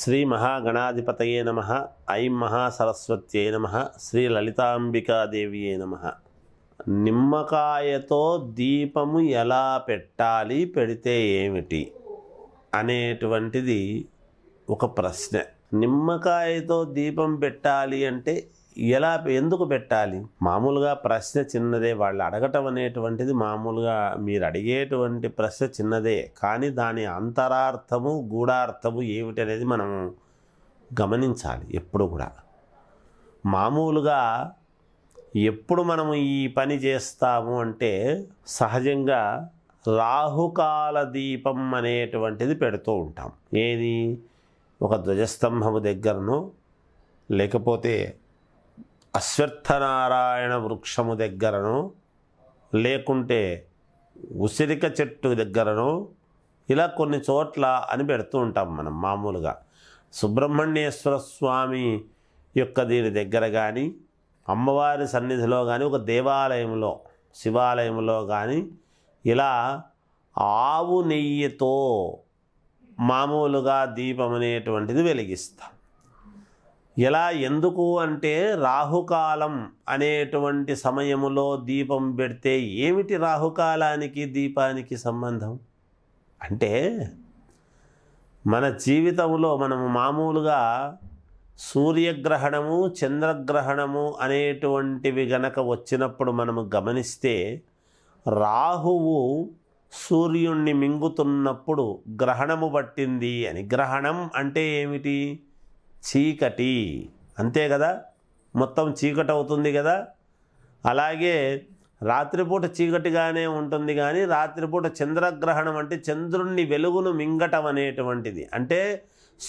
శ్రీ మహాగణాధిపతయే నమ ఐం మహాసరస్వత్యై నమ శ్రీ లలితాంబికాదేవియే నమ నిమ్మకాయతో దీపము ఎలా పెట్టాలి పెడితే ఏమిటి అనేటువంటిది ఒక ప్రశ్న నిమ్మకాయతో దీపం పెట్టాలి అంటే ఎలా ఎందుకు పెట్టాలి మామూలుగా ప్రశ్న చిన్నదే వాళ్ళు అడగటం అనేటువంటిది మామూలుగా మీరు అడిగేటువంటి ప్రశ్న చిన్నదే కానీ దాని అంతరార్థము గూఢార్థము ఏమిటనేది మనం గమనించాలి ఎప్పుడు కూడా మామూలుగా ఎప్పుడు మనము ఈ పని చేస్తాము అంటే సహజంగా రాహుకాల దీపం అనేటువంటిది పెడుతూ ఉంటాం ఏది ఒక ధ్వజస్తంభము దగ్గరను లేకపోతే అశ్వత్థనారాయణ వృక్షము దగ్గరను లేకుంటే ఉసిరిక చెట్టు దగ్గరను ఇలా కొన్ని చోట్ల అని పెడుతూ ఉంటాం మనం మామూలుగా సుబ్రహ్మణ్యేశ్వర స్వామి యొక్క దీని దగ్గర కానీ అమ్మవారి సన్నిధిలో కానీ ఒక దేవాలయంలో శివాలయంలో కానీ ఇలా ఆవు నెయ్యితో మామూలుగా దీపం అనేటువంటిది వెలిగిస్తాం ఎలా ఎందుకు అంటే రాహుకాలం అనేటువంటి సమయములో దీపం పెడితే ఏమిటి రాహుకాలానికి దీపానికి సంబంధం అంటే మన జీవితంలో మనము మామూలుగా సూర్యగ్రహణము చంద్రగ్రహణము అనేటువంటివి గనక వచ్చినప్పుడు మనము గమనిస్తే రాహువు సూర్యుణ్ణి మింగుతున్నప్పుడు గ్రహణము పట్టింది అని గ్రహణం అంటే ఏమిటి చీకటి అంతే కదా మొత్తం చీకటి అవుతుంది కదా అలాగే రాత్రిపూట చీకటిగానే ఉంటుంది కానీ రాత్రిపూట చంద్రగ్రహణం అంటే చంద్రుణ్ణి వెలుగును మింగటం అనేటువంటిది అంటే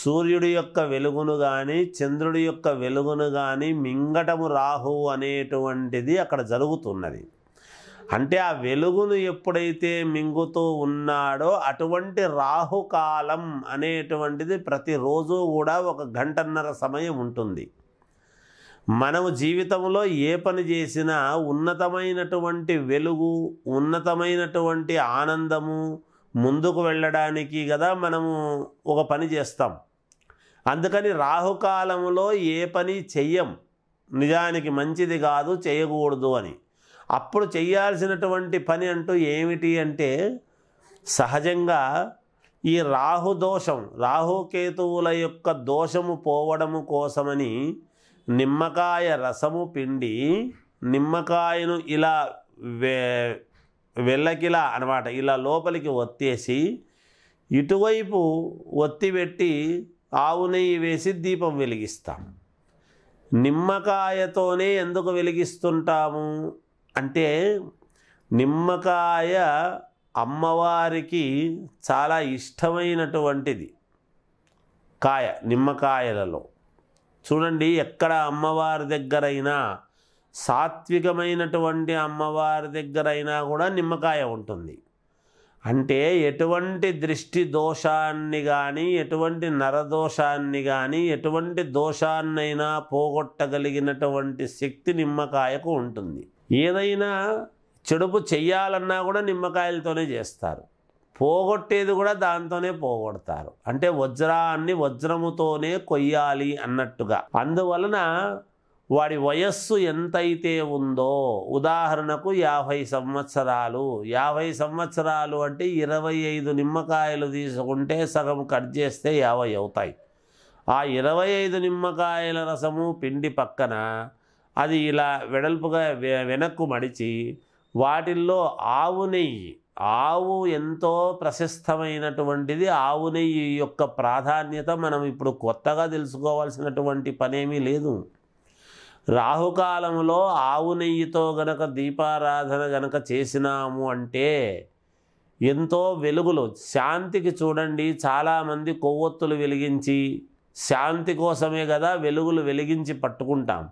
సూర్యుడి యొక్క వెలుగును కానీ చంద్రుడి యొక్క వెలుగును కానీ మింగటము రాహు అనేటువంటిది అక్కడ జరుగుతున్నది అంటే ఆ వెలుగును ఎప్పుడైతే మింగుతూ ఉన్నాడో అటువంటి రాహుకాలం అనేటువంటిది ప్రతిరోజు కూడా ఒక గంటన్నర సమయం ఉంటుంది మనము జీవితంలో ఏ పని చేసినా ఉన్నతమైనటువంటి వెలుగు ఉన్నతమైనటువంటి ఆనందము ముందుకు వెళ్ళడానికి కదా మనము ఒక పని చేస్తాం అందుకని రాహుకాలంలో ఏ పని చెయ్యం నిజానికి మంచిది కాదు చేయకూడదు అని అప్పుడు చేయాల్సినటువంటి పని అంటూ ఏమిటి అంటే సహజంగా ఈ రాహు దోషం రాహుకేతువుల యొక్క దోషము పోవడము కోసమని నిమ్మకాయ రసము పిండి నిమ్మకాయను ఇలా వే వెళ్ళకిలా అనమాట ఇలా లోపలికి ఒత్తేసి ఇటువైపు ఒత్తి పెట్టి ఆవు నెయ్యి వేసి దీపం వెలిగిస్తాం నిమ్మకాయతోనే ఎందుకు వెలిగిస్తుంటాము అంటే నిమ్మకాయ అమ్మవారికి చాలా ఇష్టమైనటువంటిది కాయ నిమ్మకాయలలో చూడండి ఎక్కడ అమ్మవారి దగ్గరైనా సాత్వికమైనటువంటి అమ్మవారి దగ్గరైనా కూడా నిమ్మకాయ ఉంటుంది అంటే ఎటువంటి దృష్టి దోషాన్ని కానీ ఎటువంటి నరదోషాన్ని కానీ ఎటువంటి దోషాన్నైనా పోగొట్టగలిగినటువంటి శక్తి నిమ్మకాయకు ఉంటుంది ఏదైనా చెడుపు చెయ్యాలన్నా కూడా నిమ్మకాయలతోనే చేస్తారు పోగొట్టేది కూడా దాంతోనే పోగొడతారు అంటే వజ్రాన్ని వజ్రముతోనే కొయ్యాలి అన్నట్టుగా అందువలన వాడి వయస్సు ఎంతైతే ఉందో ఉదాహరణకు యాభై సంవత్సరాలు యాభై సంవత్సరాలు అంటే ఇరవై ఐదు నిమ్మకాయలు తీసుకుంటే సగం కట్ చేస్తే యాభై అవుతాయి ఆ ఇరవై ఐదు నిమ్మకాయల రసము పిండి పక్కన అది ఇలా వెడల్పుగా వెనక్కు మడిచి వాటిల్లో ఆవు నెయ్యి ఆవు ఎంతో ప్రశస్తమైనటువంటిది ఆవు నెయ్యి యొక్క ప్రాధాన్యత మనం ఇప్పుడు కొత్తగా తెలుసుకోవాల్సినటువంటి పనేమీ లేదు రాహుకాలంలో ఆవు నెయ్యితో గనక దీపారాధన గనక చేసినాము అంటే ఎంతో వెలుగులు శాంతికి చూడండి చాలామంది కొవ్వొత్తులు వెలిగించి శాంతి కోసమే కదా వెలుగులు వెలిగించి పట్టుకుంటాం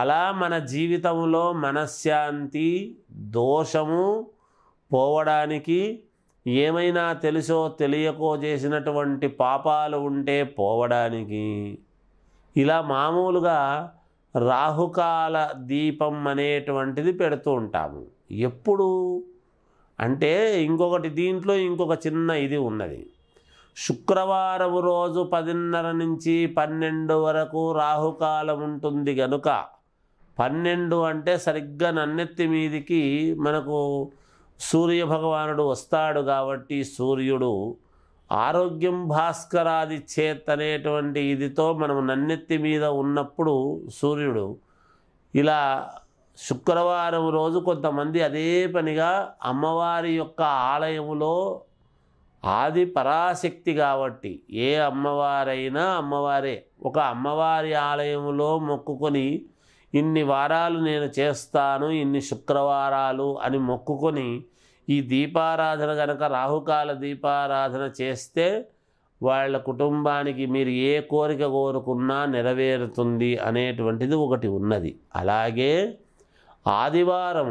అలా మన జీవితంలో మనశ్శాంతి దోషము పోవడానికి ఏమైనా తెలుసో తెలియకో చేసినటువంటి పాపాలు ఉంటే పోవడానికి ఇలా మామూలుగా రాహుకాల దీపం అనేటువంటిది పెడుతూ ఉంటాము ఎప్పుడు అంటే ఇంకొకటి దీంట్లో ఇంకొక చిన్న ఇది ఉన్నది శుక్రవారం రోజు పదిన్నర నుంచి పన్నెండు వరకు రాహుకాలం ఉంటుంది గనుక పన్నెండు అంటే సరిగ్గా నన్నెత్తి మీదికి మనకు సూర్య భగవానుడు వస్తాడు కాబట్టి సూర్యుడు ఆరోగ్యం భాస్కరాది చేత్ అనేటువంటి ఇదితో మనం నన్నెత్తి మీద ఉన్నప్పుడు సూర్యుడు ఇలా శుక్రవారం రోజు కొంతమంది అదే పనిగా అమ్మవారి యొక్క ఆలయములో ఆది పరాశక్తి కాబట్టి ఏ అమ్మవారైనా అమ్మవారే ఒక అమ్మవారి ఆలయంలో మొక్కుకొని ఇన్ని వారాలు నేను చేస్తాను ఇన్ని శుక్రవారాలు అని మొక్కుకొని ఈ దీపారాధన కనుక రాహుకాల దీపారాధన చేస్తే వాళ్ళ కుటుంబానికి మీరు ఏ కోరిక కోరుకున్నా నెరవేరుతుంది అనేటువంటిది ఒకటి ఉన్నది అలాగే ఆదివారం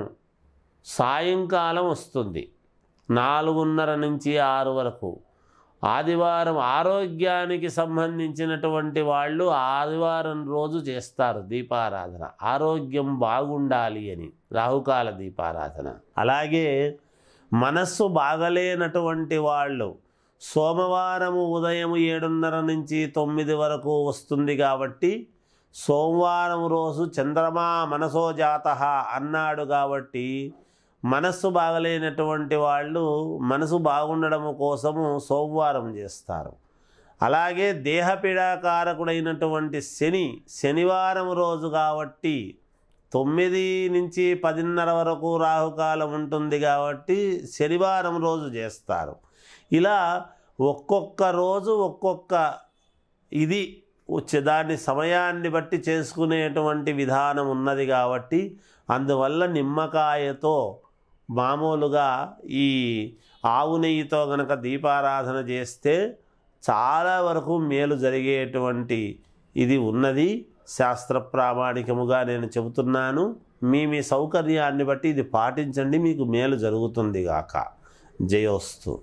సాయంకాలం వస్తుంది నాలుగున్నర నుంచి ఆరు వరకు ఆదివారం ఆరోగ్యానికి సంబంధించినటువంటి వాళ్ళు ఆదివారం రోజు చేస్తారు దీపారాధన ఆరోగ్యం బాగుండాలి అని రాహుకాల దీపారాధన అలాగే మనస్సు బాగలేనటువంటి వాళ్ళు సోమవారము ఉదయం ఏడున్నర నుంచి తొమ్మిది వరకు వస్తుంది కాబట్టి సోమవారం రోజు చంద్రమా మనసోజాత అన్నాడు కాబట్టి మనస్సు బాగలేనటువంటి వాళ్ళు మనసు బాగుండడం కోసము సోమవారం చేస్తారు అలాగే దేహపీడాకారకుడైనటువంటి శని శనివారం రోజు కాబట్టి తొమ్మిది నుంచి పదిన్నర వరకు రాహుకాలం ఉంటుంది కాబట్టి శనివారం రోజు చేస్తారు ఇలా ఒక్కొక్క రోజు ఒక్కొక్క ఇది వచ్చే దాన్ని సమయాన్ని బట్టి చేసుకునేటువంటి విధానం ఉన్నది కాబట్టి అందువల్ల నిమ్మకాయతో మామూలుగా ఈ ఆవు నెయ్యితో గనక దీపారాధన చేస్తే చాలా వరకు మేలు జరిగేటువంటి ఇది ఉన్నది శాస్త్ర ప్రామాణికముగా నేను చెబుతున్నాను మీ మీ సౌకర్యాన్ని బట్టి ఇది పాటించండి మీకు మేలు జరుగుతుంది గాక జయోస్తు